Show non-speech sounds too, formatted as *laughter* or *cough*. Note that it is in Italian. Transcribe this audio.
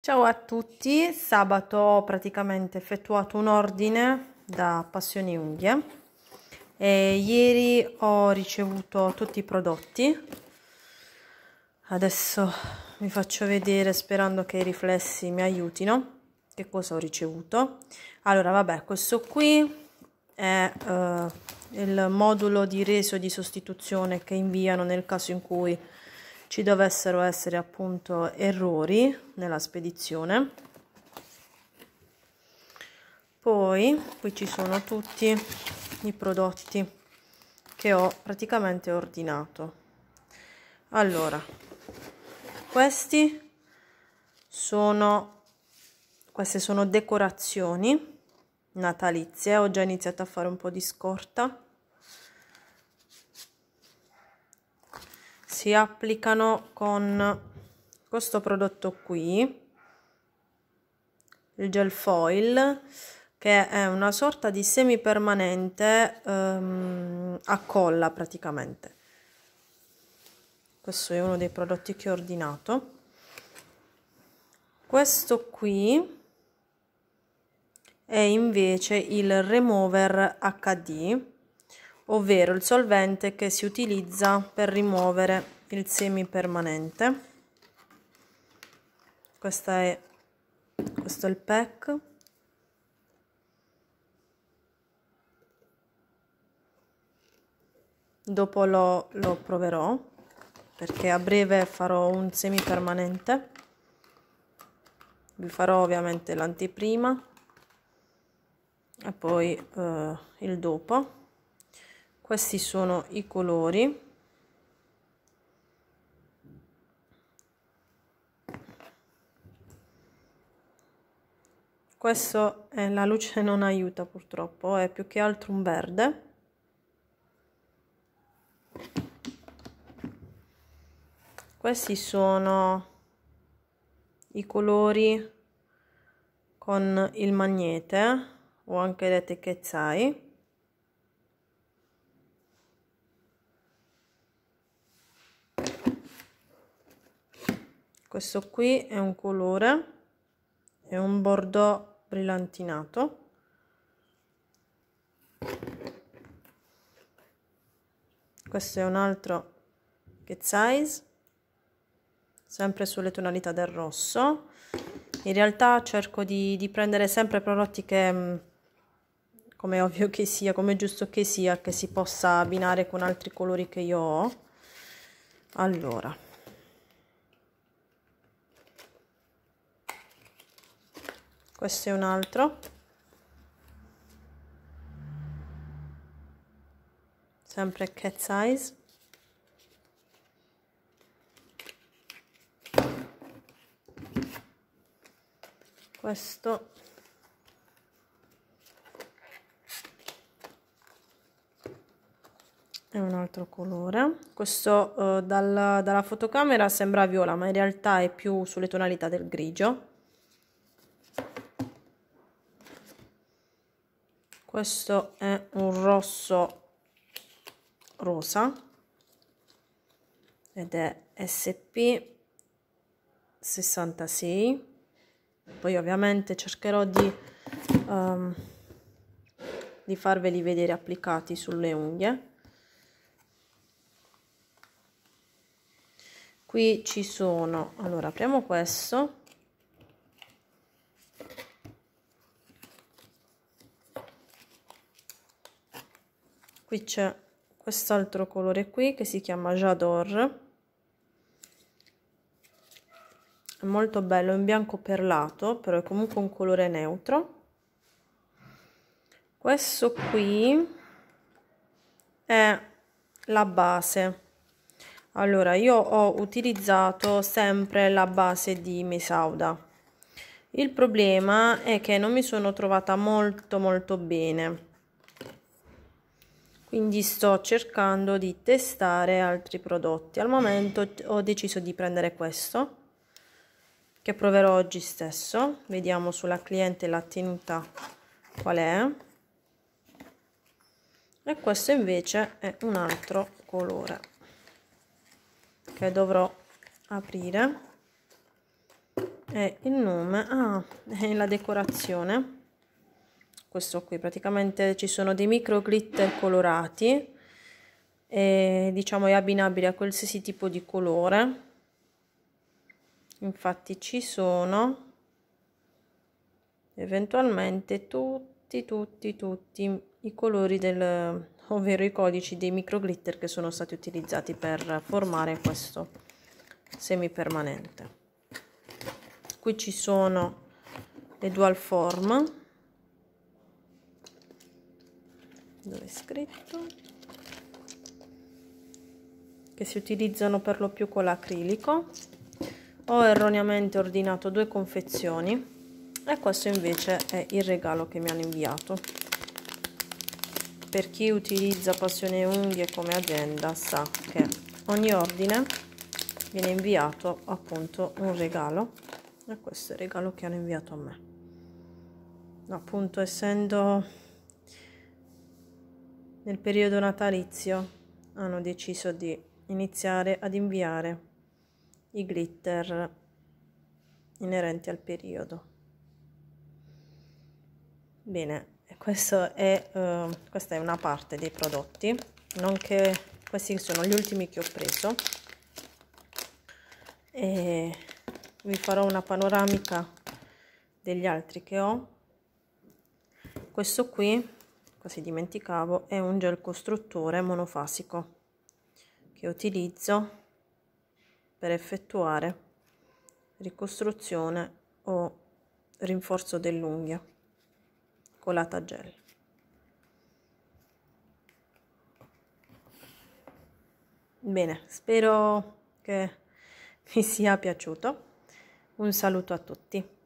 Ciao a tutti, sabato ho praticamente effettuato un ordine da Passioni Unghie e ieri ho ricevuto tutti i prodotti. Adesso vi faccio vedere sperando che i riflessi mi aiutino che cosa ho ricevuto. Allora vabbè, questo qui è eh, il modulo di reso e di sostituzione che inviano nel caso in cui ci dovessero essere appunto errori nella spedizione poi qui ci sono tutti i prodotti che ho praticamente ordinato allora questi sono queste sono decorazioni natalizie ho già iniziato a fare un po' di scorta si applicano con questo prodotto qui il gel foil che è una sorta di semi permanente ehm, a colla praticamente questo è uno dei prodotti che ho ordinato questo qui è invece il remover HD ovvero il solvente che si utilizza per rimuovere il semipermanente questo è questo è il pack dopo lo, lo proverò perché a breve farò un semi permanente vi farò ovviamente l'anteprima e poi eh, il dopo questi sono i colori Questo è la luce non aiuta purtroppo, è più che altro un verde. Questi sono i colori con il magnete o anche le tecchezzai. questo qui è un colore è un bordeaux brillantinato questo è un altro get size sempre sulle tonalità del rosso in realtà cerco di, di prendere sempre prodotti che mm, come ovvio che sia come giusto che sia che si possa abbinare con altri colori che io ho allora questo è un altro sempre cat size questo è un altro colore questo eh, dalla, dalla fotocamera sembra viola ma in realtà è più sulle tonalità del grigio questo è un rosso rosa ed è SP 66 poi ovviamente cercherò di, um, di farveli vedere applicati sulle unghie qui ci sono allora apriamo questo qui c'è quest'altro colore qui che si chiama Jador è molto bello, è un bianco perlato però è comunque un colore neutro questo qui è la base allora io ho utilizzato sempre la base di Mesauda il problema è che non mi sono trovata molto molto bene quindi sto cercando di testare altri prodotti al momento ho deciso di prendere questo che proverò oggi stesso vediamo sulla cliente la tenuta qual è e questo invece è un altro colore che dovrò aprire e il nome ah, e la decorazione questo qui praticamente ci sono dei micro glitter colorati e diciamo è abbinabile a qualsiasi tipo di colore infatti ci sono eventualmente tutti tutti tutti i colori del ovvero i codici dei micro glitter che sono stati utilizzati per formare questo semi permanente qui ci sono le dual form dove è scritto che si utilizzano per lo più con l'acrilico ho erroneamente ordinato due confezioni e questo invece è il regalo che mi hanno inviato per chi utilizza passione unghie come agenda sa che ogni ordine viene inviato appunto un regalo e questo è il regalo che hanno inviato a me appunto essendo nel periodo natalizio hanno deciso di iniziare ad inviare i glitter inerenti al periodo. Bene, questo è, eh, questa è una parte dei prodotti, nonché questi sono gli ultimi che ho preso. E vi farò una panoramica degli altri che ho. Questo qui quasi dimenticavo, è un gel costruttore monofasico che utilizzo per effettuare ricostruzione o rinforzo dell'unghia colata a gel. Bene, spero che vi *laughs* sia piaciuto. Un saluto a tutti.